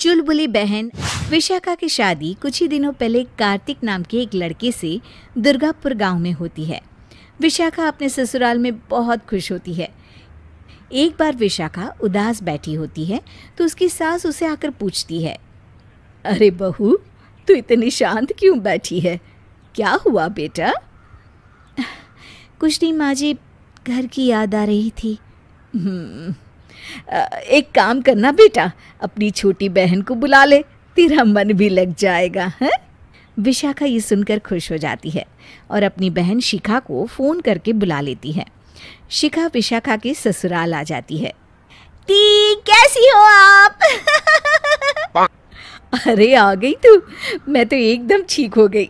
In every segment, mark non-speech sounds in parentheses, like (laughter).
चुलबुली बहन विशाखा की शादी कुछ ही दिनों पहले कार्तिक नाम के एक लड़के से दुर्गापुर गांव में होती है विशाखा अपने ससुराल में बहुत खुश होती है एक बार विशाखा उदास बैठी होती है तो उसकी सास उसे आकर पूछती है अरे बहू तू इतनी शांत क्यों बैठी है क्या हुआ बेटा कुछ नहीं माँ जी घर की याद आ रही थी हम्म, एक काम करना बेटा अपनी छोटी बहन को बुला ले तेरा मन भी लग जाएगा है विशाखा ये सुनकर खुश हो जाती है और अपनी बहन शिखा को फ़ोन करके बुला लेती है शिखा विशाखा के ससुराल आ जाती है दी कैसी हो आप अरे आ गई तू मैं तो एकदम ठीक हो गई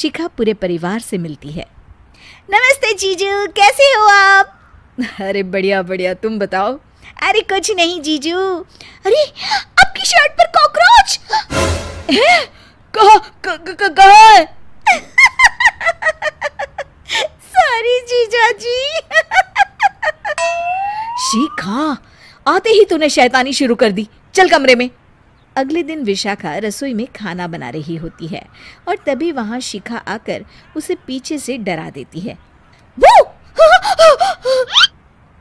शिखा पूरे परिवार से मिलती है नमस्ते जीजू कैसे हो आप अरे बढ़िया बढ़िया तुम बताओ अरे कुछ नहीं जीजू अरे आपकी शर्ट पर कॉकरोच सॉरी जीजा जी शिखा आते ही तूने शैतानी शुरू कर दी चल कमरे में अगले दिन विशाखा रसोई में खाना बना रही होती है और तभी वहाँ शिखा आकर उसे पीछे से डरा देती है वो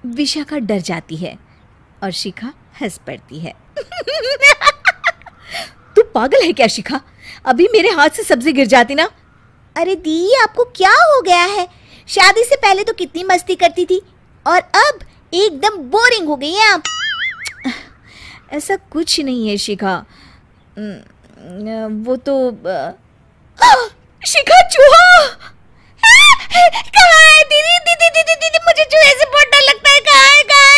विशाखा डर जाती है और शिखा हंस पड़ती है (laughs) तू पागल है क्या शिखा अभी मेरे हाथ से सब्जी गिर जाती ना अरे दी आपको क्या हो गया है शादी से पहले तो कितनी मस्ती करती थी और अब एकदम बोरिंग हो गई है आप ऐसा कुछ नहीं है शिखा वो तो आ, शिखा चूहा (laughs) है दीदी दीदी दीदी दीदी मुझे चूहे से बहुत डर लगता है कहाँ है कहाँ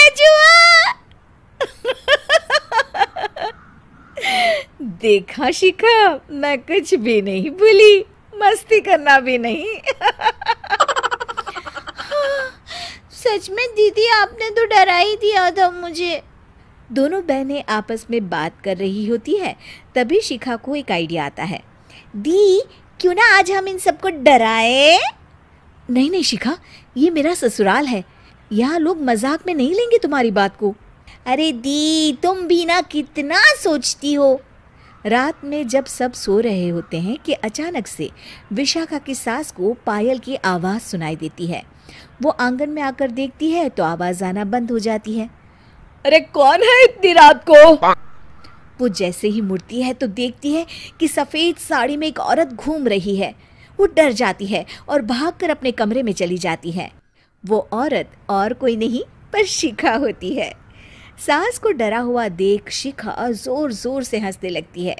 है चूहा देखा शिखा मैं कुछ भी नहीं भूली मस्ती करना भी नहीं सच में दीदी आपने तो डरा ही दिया था मुझे दोनों बहनें आपस में बात कर रही होती है तभी शिखा को एक आइडिया आता है दी क्यों ना आज हम इन सबको डराएं? नहीं नहीं शिखा ये मेरा ससुराल है यहाँ लोग मजाक में नहीं लेंगे तुम्हारी बात को अरे दी तुम भी ना कितना सोचती हो रात में जब सब सो रहे होते हैं कि अचानक से विशाखा की सास को पायल की आवाज़ सुनाई देती है वो आंगन में आकर देखती है तो आवाज़ आना बंद हो जाती है अरे कौन है इतनी रात को वो जैसे ही मुड़ती है तो देखती है कि सफ़ेद साड़ी में एक औरत घूम रही है वो डर जाती है और भागकर अपने कमरे में चली जाती है वो औरत और कोई नहीं पर शिखा होती है सास को डरा हुआ देख शिखा जोर जोर से हंसने लगती है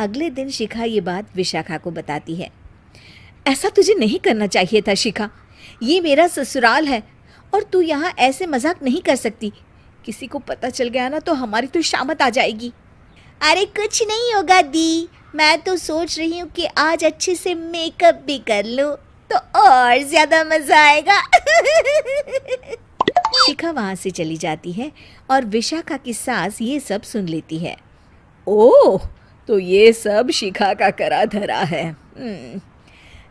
अगले दिन शिखा ये बात विशाखा को बताती है ऐसा तुझे नहीं करना चाहिए था शिखा ये मेरा ससुराल है और तू यहाँ ऐसे मजाक नहीं कर सकती किसी को पता चल गया ना तो हमारी तो शामत आ जाएगी अरे कुछ नहीं होगा दी मैं तो सोच रही हूँ कि आज अच्छे से मेकअप भी कर लो तो और ज़्यादा मज़ा आएगा (laughs) शिखा वहाँ से चली जाती है और विशाखा की सास ये सब सुन लेती है ओह तो ये सब शिखा का करा धरा है हम्म।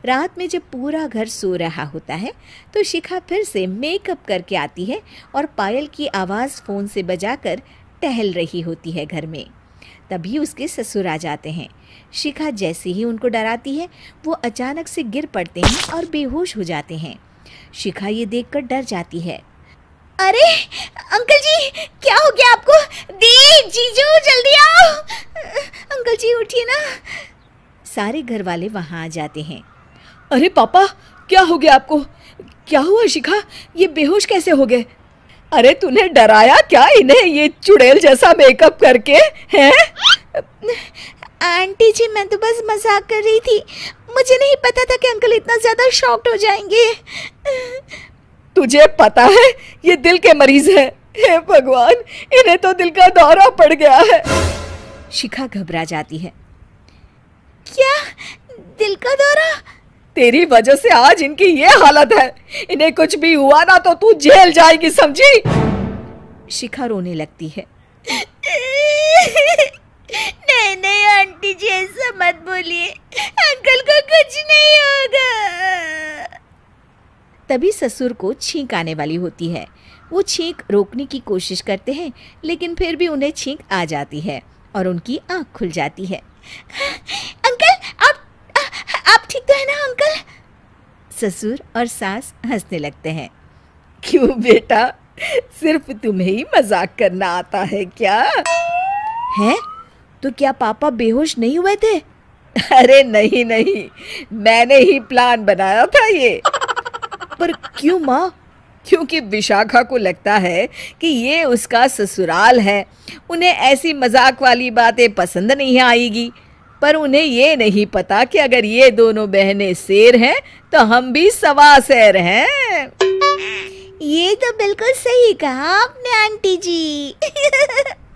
रात में जब पूरा घर सो रहा होता है तो शिखा फिर से मेकअप करके आती है और पायल की आवाज़ फ़ोन से बजाकर टहल रही होती है घर में तभी उसके ससुर आ जाते हैं शिखा जैसे ही उनको डराती है वो अचानक से गिर पड़ते हैं और बेहोश हो जाते हैं शिखा ये देखकर डर जाती है अरे अंकल जी क्या हो गया आपको दी जीजू जल्दी आओ अंकल जी उठिए ना सारे घर वाले वहाँ आ जाते हैं अरे पापा क्या हो गया आपको क्या हुआ शिखा ये बेहोश कैसे हो गए अरे तूने डराया क्या इन्हें ये चुड़ैल जैसा मेकअप करके हैं आंटी जी मैं तो बस मजाक कर रही थी मुझे नहीं पता था कि अंकल इतना ज़्यादा शॉक्ड हो जाएंगे तुझे पता है ये दिल के मरीज है हे भगवान इन्हें तो दिल का दौरा पड़ गया है शिखा घबरा जाती है क्या दिल का दौरा तेरी वजह से आज इनकी ये हालत है इन्हें कुछ भी हुआ ना तो तू जेल जाएगी समझी शिखा रोने लगती है नहीं नहीं आंटी जी ऐसा मत बोलिए अंकल को कुछ नहीं होगा तभी ससुर को छींक आने वाली होती है वो छींक रोकने की कोशिश करते हैं लेकिन फिर भी उन्हें छींक आ जाती है और उनकी आंख खुल जाती है अंकल आप आप ठीक तो है ना अंकल ससुर और सास हंसने लगते हैं क्यों बेटा सिर्फ तुम्हें ही मजाक करना आता है क्या है तो क्या पापा बेहोश नहीं हुए थे अरे नहीं नहीं मैंने ही प्लान बनाया था ये पर क्यों माँ क्योंकि विशाखा को लगता है कि ये उसका ससुराल है उन्हें ऐसी मजाक वाली बातें पसंद नहीं आएगी पर उन्हें ये नहीं पता कि अगर ये दोनों बहनें शेर हैं तो हम भी सवा शेर हैं ये तो बिल्कुल सही कहा आपने आंटी जी (laughs)